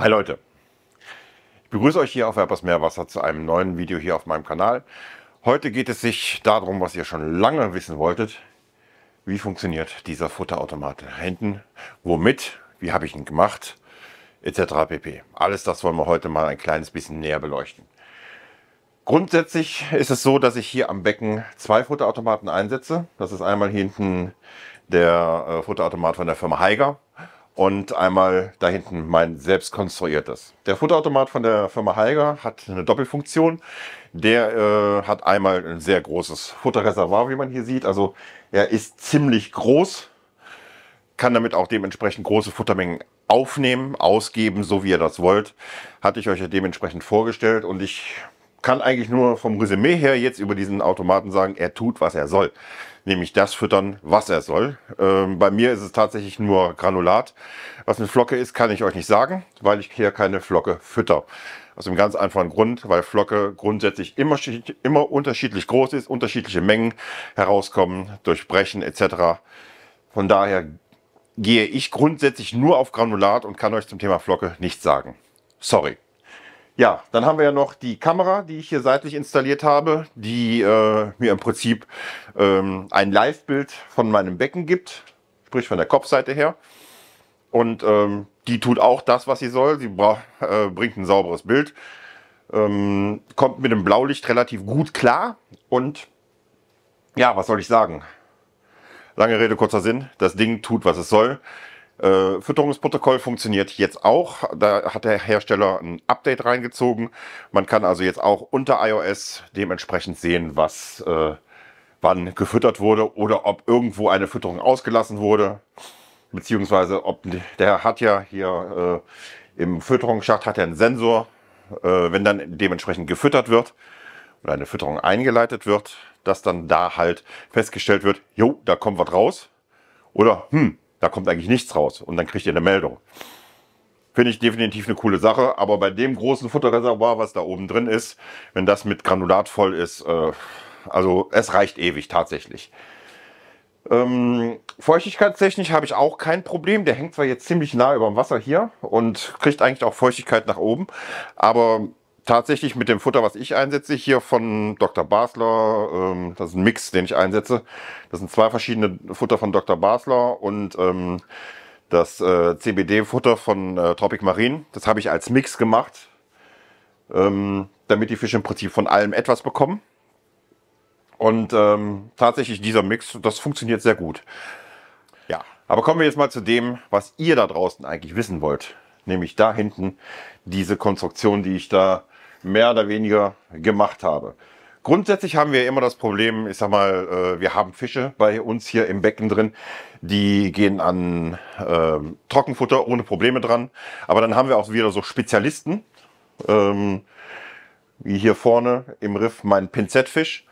Hi Leute, ich begrüße euch hier auf Erpers Meerwasser zu einem neuen Video hier auf meinem Kanal. Heute geht es sich darum, was ihr schon lange wissen wolltet. Wie funktioniert dieser Futterautomat hinten? Womit? Wie habe ich ihn gemacht? Etc. pp. Alles das wollen wir heute mal ein kleines bisschen näher beleuchten. Grundsätzlich ist es so, dass ich hier am Becken zwei Futterautomaten einsetze. Das ist einmal hinten der äh, Futterautomat von der Firma Heiger und einmal da hinten mein selbst konstruiertes. Der Futterautomat von der Firma Heiger hat eine Doppelfunktion. Der äh, hat einmal ein sehr großes Futterreservoir, wie man hier sieht. Also er ist ziemlich groß, kann damit auch dementsprechend große Futtermengen aufnehmen, ausgeben, so wie ihr das wollt. Hatte ich euch ja dementsprechend vorgestellt und ich kann eigentlich nur vom Resümee her jetzt über diesen Automaten sagen, er tut, was er soll. Nämlich das füttern, was er soll. Ähm, bei mir ist es tatsächlich nur Granulat. Was eine Flocke ist, kann ich euch nicht sagen, weil ich hier keine Flocke fütter. Aus dem ganz einfachen Grund, weil Flocke grundsätzlich immer, immer unterschiedlich groß ist, unterschiedliche Mengen herauskommen, durchbrechen etc. Von daher gehe ich grundsätzlich nur auf Granulat und kann euch zum Thema Flocke nichts sagen. Sorry. Ja, dann haben wir ja noch die Kamera, die ich hier seitlich installiert habe, die äh, mir im Prinzip ähm, ein Live-Bild von meinem Becken gibt, sprich von der Kopfseite her. Und ähm, die tut auch das, was sie soll. Sie äh, bringt ein sauberes Bild, ähm, kommt mit dem Blaulicht relativ gut klar. Und ja, was soll ich sagen? Lange Rede, kurzer Sinn. Das Ding tut, was es soll. Äh, Fütterungsprotokoll funktioniert jetzt auch. Da hat der Hersteller ein Update reingezogen. Man kann also jetzt auch unter iOS dementsprechend sehen, was äh, wann gefüttert wurde oder ob irgendwo eine Fütterung ausgelassen wurde. Beziehungsweise ob der hat ja hier äh, im Fütterungsschacht hat er einen Sensor. Äh, wenn dann dementsprechend gefüttert wird oder eine Fütterung eingeleitet wird, dass dann da halt festgestellt wird, jo, da kommt was raus. Oder, hm, da kommt eigentlich nichts raus und dann kriegt ihr eine Meldung. Finde ich definitiv eine coole Sache, aber bei dem großen Futterreservoir, was da oben drin ist, wenn das mit Granulat voll ist, äh, also es reicht ewig tatsächlich. Ähm, feuchtigkeitstechnisch habe ich auch kein Problem. Der hängt zwar jetzt ziemlich nah über dem Wasser hier und kriegt eigentlich auch Feuchtigkeit nach oben, aber tatsächlich mit dem Futter, was ich einsetze, hier von Dr. Basler, ähm, das ist ein Mix, den ich einsetze. Das sind zwei verschiedene Futter von Dr. Basler und ähm, das äh, CBD-Futter von äh, Tropic Marine. Das habe ich als Mix gemacht, ähm, damit die Fische im Prinzip von allem etwas bekommen. Und ähm, tatsächlich dieser Mix, das funktioniert sehr gut. Ja, aber kommen wir jetzt mal zu dem, was ihr da draußen eigentlich wissen wollt nämlich da hinten diese Konstruktion, die ich da mehr oder weniger gemacht habe. Grundsätzlich haben wir immer das Problem, ich sag mal, äh, wir haben Fische bei uns hier im Becken drin, die gehen an äh, Trockenfutter ohne Probleme dran. Aber dann haben wir auch wieder so Spezialisten, ähm, wie hier vorne im Riff mein Pinzettfisch.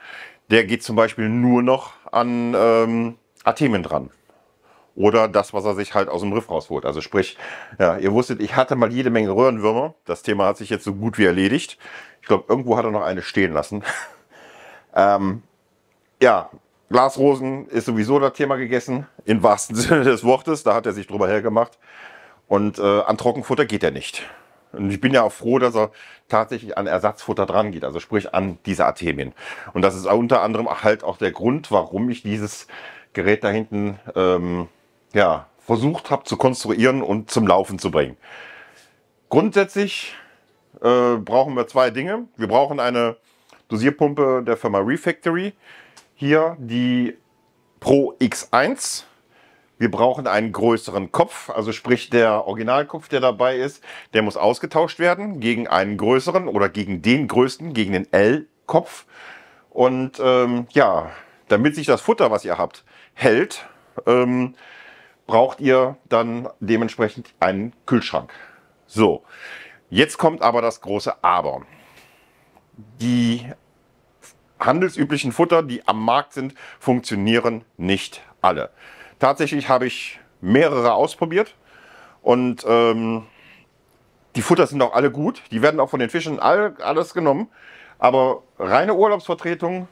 Der geht zum Beispiel nur noch an ähm, Artemen dran oder das, was er sich halt aus dem Riff rausholt. Also sprich, ja, ihr wusstet, ich hatte mal jede Menge Röhrenwürmer. Das Thema hat sich jetzt so gut wie erledigt. Ich glaube, irgendwo hat er noch eine stehen lassen. ähm, ja, Glasrosen ist sowieso das Thema gegessen, im wahrsten Sinne des Wortes. Da hat er sich drüber hergemacht. Und äh, an Trockenfutter geht er nicht. Und ich bin ja auch froh, dass er tatsächlich an Ersatzfutter dran geht, also sprich an diese Artemien. Und das ist unter anderem halt auch der Grund, warum ich dieses Gerät da hinten ähm, ja, versucht habe zu konstruieren und zum Laufen zu bringen. Grundsätzlich äh, brauchen wir zwei Dinge. Wir brauchen eine Dosierpumpe der Firma Refactory, hier die Pro X1. Wir brauchen einen größeren Kopf, also sprich der Originalkopf, der dabei ist, der muss ausgetauscht werden gegen einen größeren oder gegen den größten, gegen den L-Kopf. Und ähm, ja, damit sich das Futter, was ihr habt, hält, ähm, braucht ihr dann dementsprechend einen Kühlschrank. So, jetzt kommt aber das große Aber. Die handelsüblichen Futter, die am Markt sind, funktionieren nicht alle. Tatsächlich habe ich mehrere ausprobiert und ähm, die Futter sind auch alle gut. Die werden auch von den Fischen all, alles genommen. Aber reine Urlaubsvertretung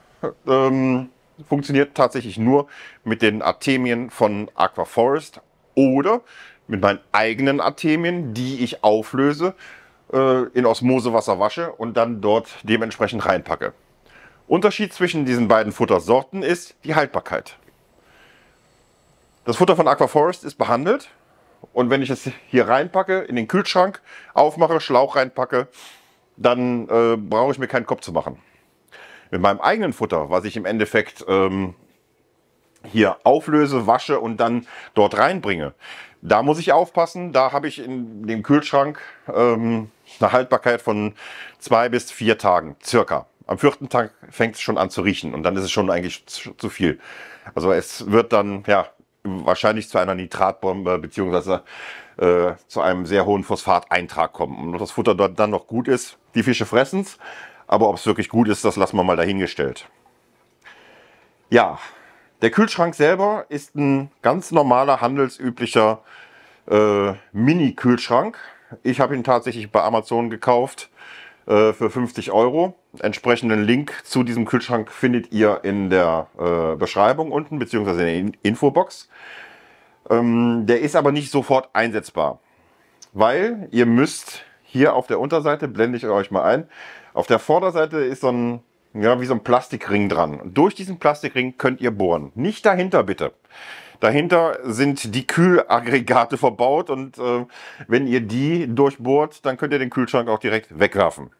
ähm, funktioniert tatsächlich nur mit den Artemien von Aquaforest oder mit meinen eigenen Artemien, die ich auflöse, äh, in Osmosewasser wasche und dann dort dementsprechend reinpacke. Unterschied zwischen diesen beiden Futtersorten ist die Haltbarkeit. Das Futter von Aquaforest ist behandelt und wenn ich es hier reinpacke, in den Kühlschrank aufmache, Schlauch reinpacke, dann äh, brauche ich mir keinen Kopf zu machen mit meinem eigenen Futter, was ich im Endeffekt ähm, hier auflöse, wasche und dann dort reinbringe. Da muss ich aufpassen, da habe ich in dem Kühlschrank ähm, eine Haltbarkeit von zwei bis vier Tagen circa. Am vierten Tag fängt es schon an zu riechen und dann ist es schon eigentlich zu viel. Also es wird dann ja wahrscheinlich zu einer Nitratbombe bzw. äh, zu einem sehr hohen Phosphateintrag kommen. Und das Futter dort dann noch gut ist, die Fische fressen es, aber ob es wirklich gut ist, das lassen wir mal dahingestellt. Ja, der Kühlschrank selber ist ein ganz normaler, handelsüblicher äh, Mini-Kühlschrank. Ich habe ihn tatsächlich bei Amazon gekauft äh, für 50 Euro. Entsprechenden Link zu diesem Kühlschrank findet ihr in der äh, Beschreibung unten, beziehungsweise in der in Infobox. Ähm, der ist aber nicht sofort einsetzbar, weil ihr müsst hier auf der Unterseite, blende ich euch mal ein, auf der Vorderseite ist so ein, ja, wie so ein Plastikring dran. durch diesen Plastikring könnt ihr bohren. Nicht dahinter bitte. Dahinter sind die Kühlaggregate verbaut und äh, wenn ihr die durchbohrt, dann könnt ihr den Kühlschrank auch direkt wegwerfen.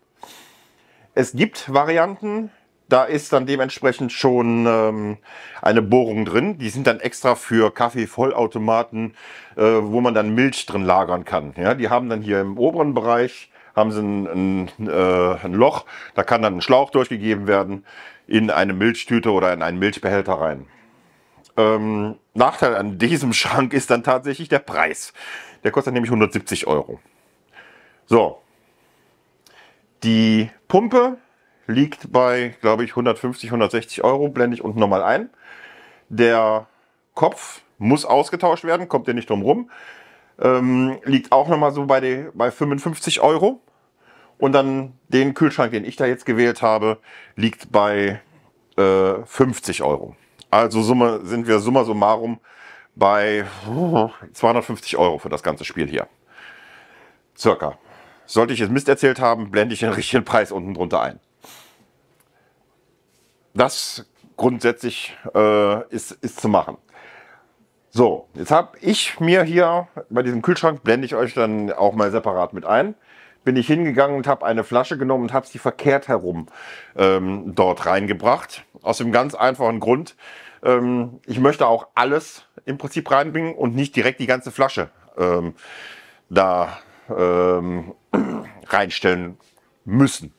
Es gibt Varianten, da ist dann dementsprechend schon ähm, eine Bohrung drin. Die sind dann extra für Kaffeevollautomaten, äh, wo man dann Milch drin lagern kann. Ja, die haben dann hier im oberen Bereich haben sie ein, ein, äh, ein Loch, da kann dann ein Schlauch durchgegeben werden in eine Milchtüte oder in einen Milchbehälter rein. Ähm, Nachteil an diesem Schrank ist dann tatsächlich der Preis. Der kostet nämlich 170 Euro. So, die Pumpe liegt bei, glaube ich, 150, 160 Euro, blende ich unten nochmal ein. Der Kopf muss ausgetauscht werden, kommt ihr nicht drum rum. Ähm, liegt auch nochmal so bei, die, bei 55 Euro. Und dann den Kühlschrank, den ich da jetzt gewählt habe, liegt bei äh, 50 Euro. Also Summe, sind wir summa summarum bei 250 Euro für das ganze Spiel hier. Circa. Sollte ich jetzt Mist erzählt haben, blende ich den richtigen Preis unten drunter ein. Das grundsätzlich äh, ist, ist zu machen. So, jetzt habe ich mir hier bei diesem Kühlschrank, blende ich euch dann auch mal separat mit ein, bin ich hingegangen und habe eine Flasche genommen und habe sie verkehrt herum ähm, dort reingebracht. Aus dem ganz einfachen Grund, ähm, ich möchte auch alles im Prinzip reinbringen und nicht direkt die ganze Flasche ähm, da ähm, reinstellen müssen.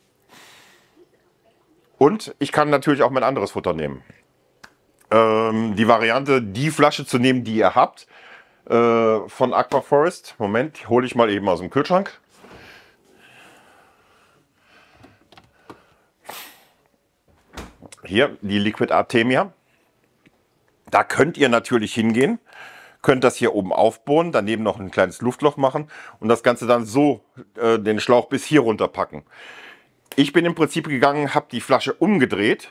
Und ich kann natürlich auch mein anderes Futter nehmen. Ähm, die Variante, die Flasche zu nehmen, die ihr habt, äh, von Aquaforest. Moment, hole ich mal eben aus dem Kühlschrank. hier die Liquid Artemia. Da könnt ihr natürlich hingehen, könnt das hier oben aufbohren, daneben noch ein kleines Luftloch machen und das Ganze dann so äh, den Schlauch bis hier runter packen. Ich bin im Prinzip gegangen, habe die Flasche umgedreht,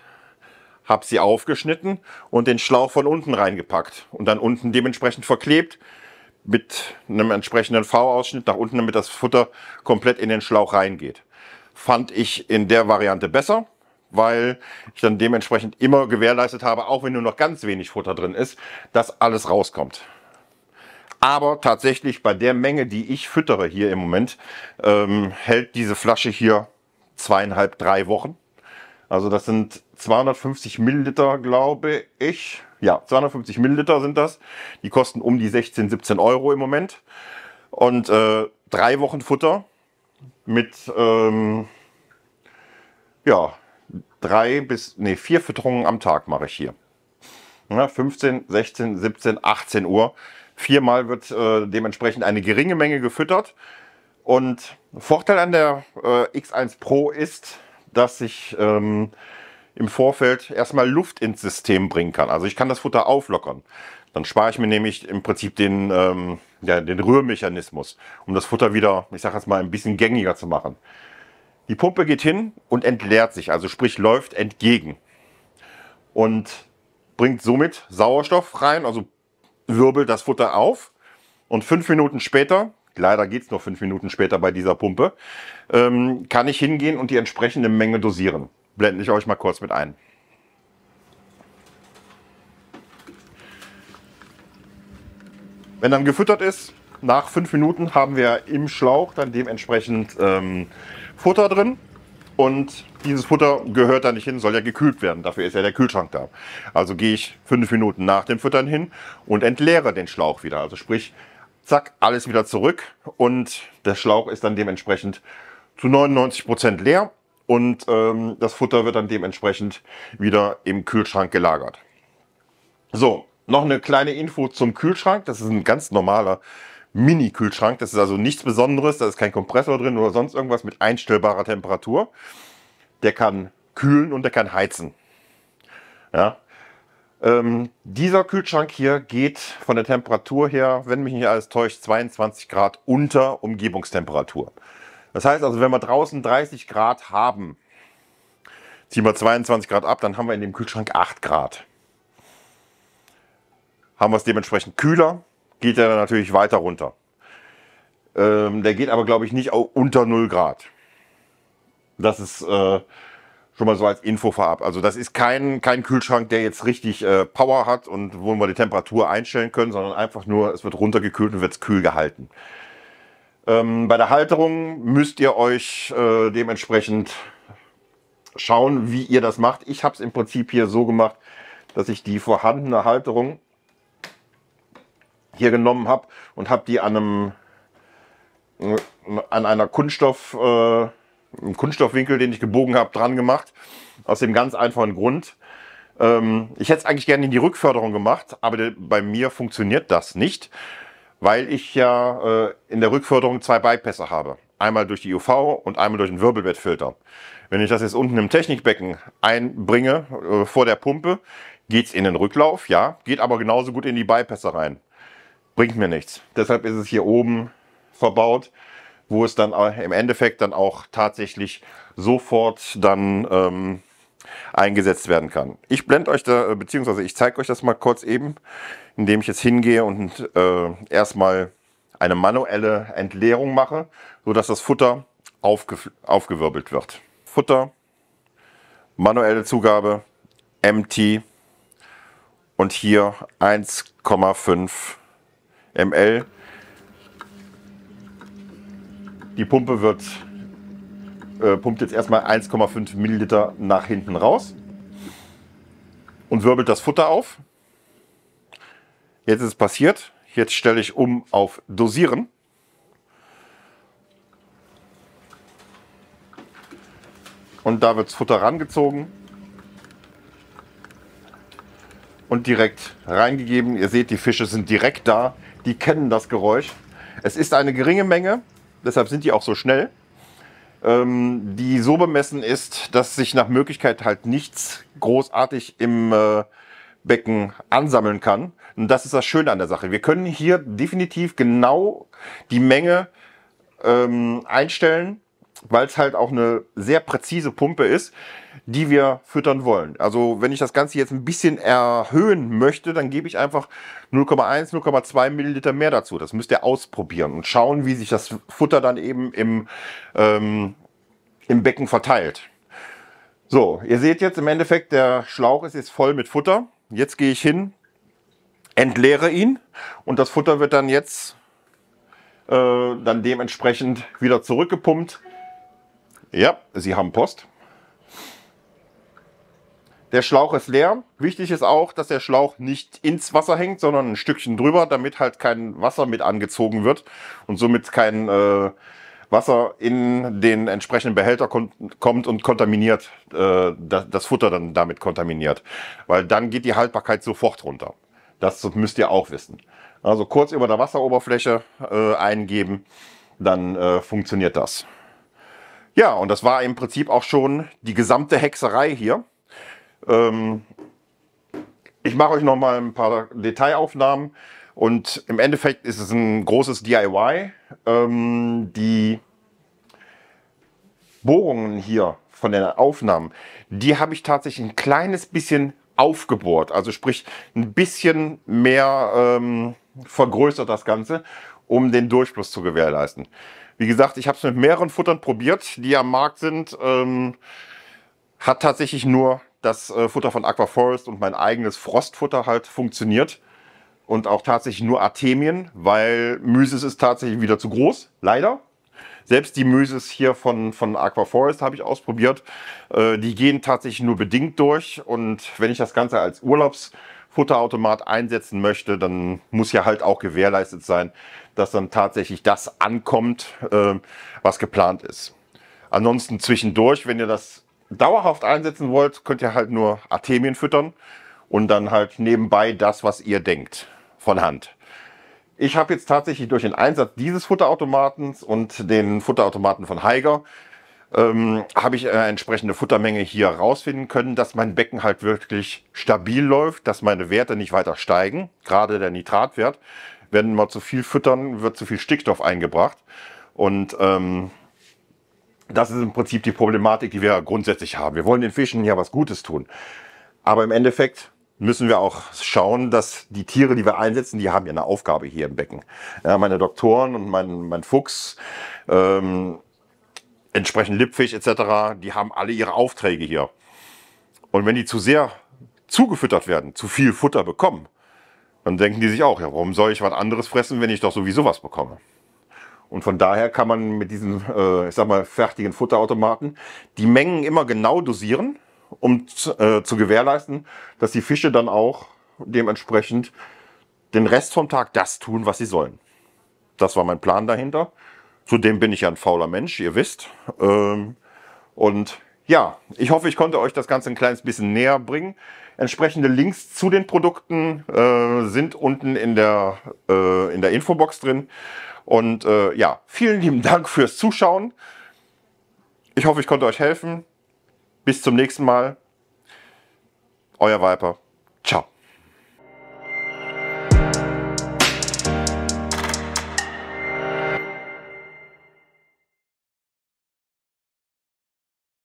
habe sie aufgeschnitten und den Schlauch von unten reingepackt und dann unten dementsprechend verklebt mit einem entsprechenden V-Ausschnitt nach unten, damit das Futter komplett in den Schlauch reingeht. Fand ich in der Variante besser weil ich dann dementsprechend immer gewährleistet habe, auch wenn nur noch ganz wenig Futter drin ist, dass alles rauskommt. Aber tatsächlich bei der Menge, die ich füttere hier im Moment, ähm, hält diese Flasche hier zweieinhalb, drei Wochen. Also das sind 250 Milliliter, glaube ich. Ja, 250 Milliliter sind das. Die kosten um die 16, 17 Euro im Moment. Und äh, drei Wochen Futter mit, ähm, ja, drei bis, nee, vier Fütterungen am Tag mache ich hier. Ja, 15, 16, 17, 18 Uhr. Viermal wird äh, dementsprechend eine geringe Menge gefüttert. Und Vorteil an der äh, X1 Pro ist, dass ich ähm, im Vorfeld erstmal Luft ins System bringen kann. Also ich kann das Futter auflockern. Dann spare ich mir nämlich im Prinzip den, ähm, ja, den Rührmechanismus, um das Futter wieder, ich sage jetzt mal, ein bisschen gängiger zu machen. Die Pumpe geht hin und entleert sich, also sprich läuft entgegen und bringt somit Sauerstoff rein, also wirbelt das Futter auf und fünf Minuten später, leider geht es nur fünf Minuten später bei dieser Pumpe, ähm, kann ich hingehen und die entsprechende Menge dosieren. Blende ich euch mal kurz mit ein. Wenn dann gefüttert ist, nach fünf Minuten haben wir im Schlauch dann dementsprechend ähm, Futter drin. Und dieses Futter gehört da nicht hin, soll ja gekühlt werden. Dafür ist ja der Kühlschrank da. Also gehe ich fünf Minuten nach dem Füttern hin und entleere den Schlauch wieder. Also sprich, zack, alles wieder zurück. Und der Schlauch ist dann dementsprechend zu 99% Prozent leer. Und ähm, das Futter wird dann dementsprechend wieder im Kühlschrank gelagert. So, noch eine kleine Info zum Kühlschrank. Das ist ein ganz normaler Kühlschrank. Mini-Kühlschrank. Das ist also nichts Besonderes, da ist kein Kompressor drin oder sonst irgendwas mit einstellbarer Temperatur. Der kann kühlen und der kann heizen. Ja. Ähm, dieser Kühlschrank hier geht von der Temperatur her, wenn mich nicht alles täuscht, 22 Grad unter Umgebungstemperatur. Das heißt also, wenn wir draußen 30 Grad haben, ziehen wir 22 Grad ab, dann haben wir in dem Kühlschrank 8 Grad. Haben wir es dementsprechend kühler, geht er natürlich weiter runter. Ähm, der geht aber, glaube ich, nicht unter 0 Grad. Das ist äh, schon mal so als Info vorab. Also das ist kein, kein Kühlschrank, der jetzt richtig äh, Power hat und wo wir die Temperatur einstellen können, sondern einfach nur, es wird runtergekühlt und wird kühl gehalten. Ähm, bei der Halterung müsst ihr euch äh, dementsprechend schauen, wie ihr das macht. Ich habe es im Prinzip hier so gemacht, dass ich die vorhandene Halterung hier genommen habe und habe die an einem an einer Kunststoff, äh, Kunststoffwinkel, den ich gebogen habe, dran gemacht. Aus dem ganz einfachen Grund. Ähm, ich hätte es eigentlich gerne in die Rückförderung gemacht, aber bei mir funktioniert das nicht, weil ich ja äh, in der Rückförderung zwei Bypässe habe. Einmal durch die UV und einmal durch den Wirbelbettfilter. Wenn ich das jetzt unten im Technikbecken einbringe, äh, vor der Pumpe, geht es in den Rücklauf, ja, geht aber genauso gut in die Bypässe rein bringt mir nichts. Deshalb ist es hier oben verbaut, wo es dann im Endeffekt dann auch tatsächlich sofort dann ähm, eingesetzt werden kann. Ich blende euch da, äh, beziehungsweise ich zeige euch das mal kurz eben, indem ich jetzt hingehe und äh, erstmal eine manuelle Entleerung mache, sodass das Futter aufge aufgewirbelt wird. Futter, manuelle Zugabe, Empty und hier 1,5 ml. Die Pumpe wird, äh, pumpt jetzt erstmal 1,5 Milliliter nach hinten raus und wirbelt das Futter auf. Jetzt ist es passiert. Jetzt stelle ich um auf Dosieren. Und da wird das Futter rangezogen und direkt reingegeben. Ihr seht, die Fische sind direkt da die kennen das Geräusch. Es ist eine geringe Menge, deshalb sind die auch so schnell, ähm, die so bemessen ist, dass sich nach Möglichkeit halt nichts großartig im äh, Becken ansammeln kann. Und das ist das Schöne an der Sache. Wir können hier definitiv genau die Menge ähm, einstellen, weil es halt auch eine sehr präzise Pumpe ist, die wir füttern wollen. Also wenn ich das Ganze jetzt ein bisschen erhöhen möchte, dann gebe ich einfach 0,1, 0,2 Milliliter mehr dazu. Das müsst ihr ausprobieren und schauen, wie sich das Futter dann eben im, ähm, im Becken verteilt. So, ihr seht jetzt im Endeffekt, der Schlauch ist jetzt voll mit Futter. Jetzt gehe ich hin, entleere ihn und das Futter wird dann jetzt äh, dann dementsprechend wieder zurückgepumpt ja, Sie haben Post. Der Schlauch ist leer. Wichtig ist auch, dass der Schlauch nicht ins Wasser hängt, sondern ein Stückchen drüber, damit halt kein Wasser mit angezogen wird und somit kein äh, Wasser in den entsprechenden Behälter kommt und kontaminiert, äh, das, das Futter dann damit kontaminiert. Weil dann geht die Haltbarkeit sofort runter. Das müsst ihr auch wissen. Also kurz über der Wasseroberfläche äh, eingeben, dann äh, funktioniert das. Ja, und das war im Prinzip auch schon die gesamte Hexerei hier. Ähm, ich mache euch noch mal ein paar Detailaufnahmen und im Endeffekt ist es ein großes DIY. Ähm, die Bohrungen hier von den Aufnahmen, die habe ich tatsächlich ein kleines bisschen aufgebohrt. Also sprich, ein bisschen mehr ähm, vergrößert das Ganze, um den Durchfluss zu gewährleisten. Wie gesagt, ich habe es mit mehreren Futtern probiert, die am Markt sind. Ähm, hat tatsächlich nur das äh, Futter von Aquaforest und mein eigenes Frostfutter halt funktioniert. Und auch tatsächlich nur Artemien, weil Mysis ist tatsächlich wieder zu groß, leider. Selbst die Mysis hier von, von Aquaforest habe ich ausprobiert. Äh, die gehen tatsächlich nur bedingt durch. Und wenn ich das Ganze als Urlaubs... Futterautomat einsetzen möchte, dann muss ja halt auch gewährleistet sein, dass dann tatsächlich das ankommt, ähm, was geplant ist. Ansonsten zwischendurch, wenn ihr das dauerhaft einsetzen wollt, könnt ihr halt nur Artemien füttern und dann halt nebenbei das, was ihr denkt, von Hand. Ich habe jetzt tatsächlich durch den Einsatz dieses Futterautomaten und den Futterautomaten von Heiger ähm, habe ich eine äh, entsprechende Futtermenge hier rausfinden können, dass mein Becken halt wirklich stabil läuft, dass meine Werte nicht weiter steigen, gerade der Nitratwert. Wenn wir zu viel füttern, wird zu viel Stickstoff eingebracht. Und ähm, das ist im Prinzip die Problematik, die wir grundsätzlich haben. Wir wollen den Fischen ja was Gutes tun. Aber im Endeffekt müssen wir auch schauen, dass die Tiere, die wir einsetzen, die haben ja eine Aufgabe hier im Becken. Ja, meine Doktoren und mein, mein Fuchs, ähm, entsprechend Lippfisch etc., die haben alle ihre Aufträge hier. Und wenn die zu sehr zugefüttert werden, zu viel Futter bekommen, dann denken die sich auch, ja, warum soll ich was anderes fressen, wenn ich doch sowieso was bekomme? Und von daher kann man mit diesen, äh, ich sag mal, fertigen Futterautomaten die Mengen immer genau dosieren, um äh, zu gewährleisten, dass die Fische dann auch dementsprechend den Rest vom Tag das tun, was sie sollen. Das war mein Plan dahinter. Zudem bin ich ja ein fauler Mensch, ihr wisst. Ähm, und ja, ich hoffe, ich konnte euch das Ganze ein kleines bisschen näher bringen. Entsprechende Links zu den Produkten äh, sind unten in der, äh, in der Infobox drin. Und äh, ja, vielen lieben Dank fürs Zuschauen. Ich hoffe, ich konnte euch helfen. Bis zum nächsten Mal. Euer Viper.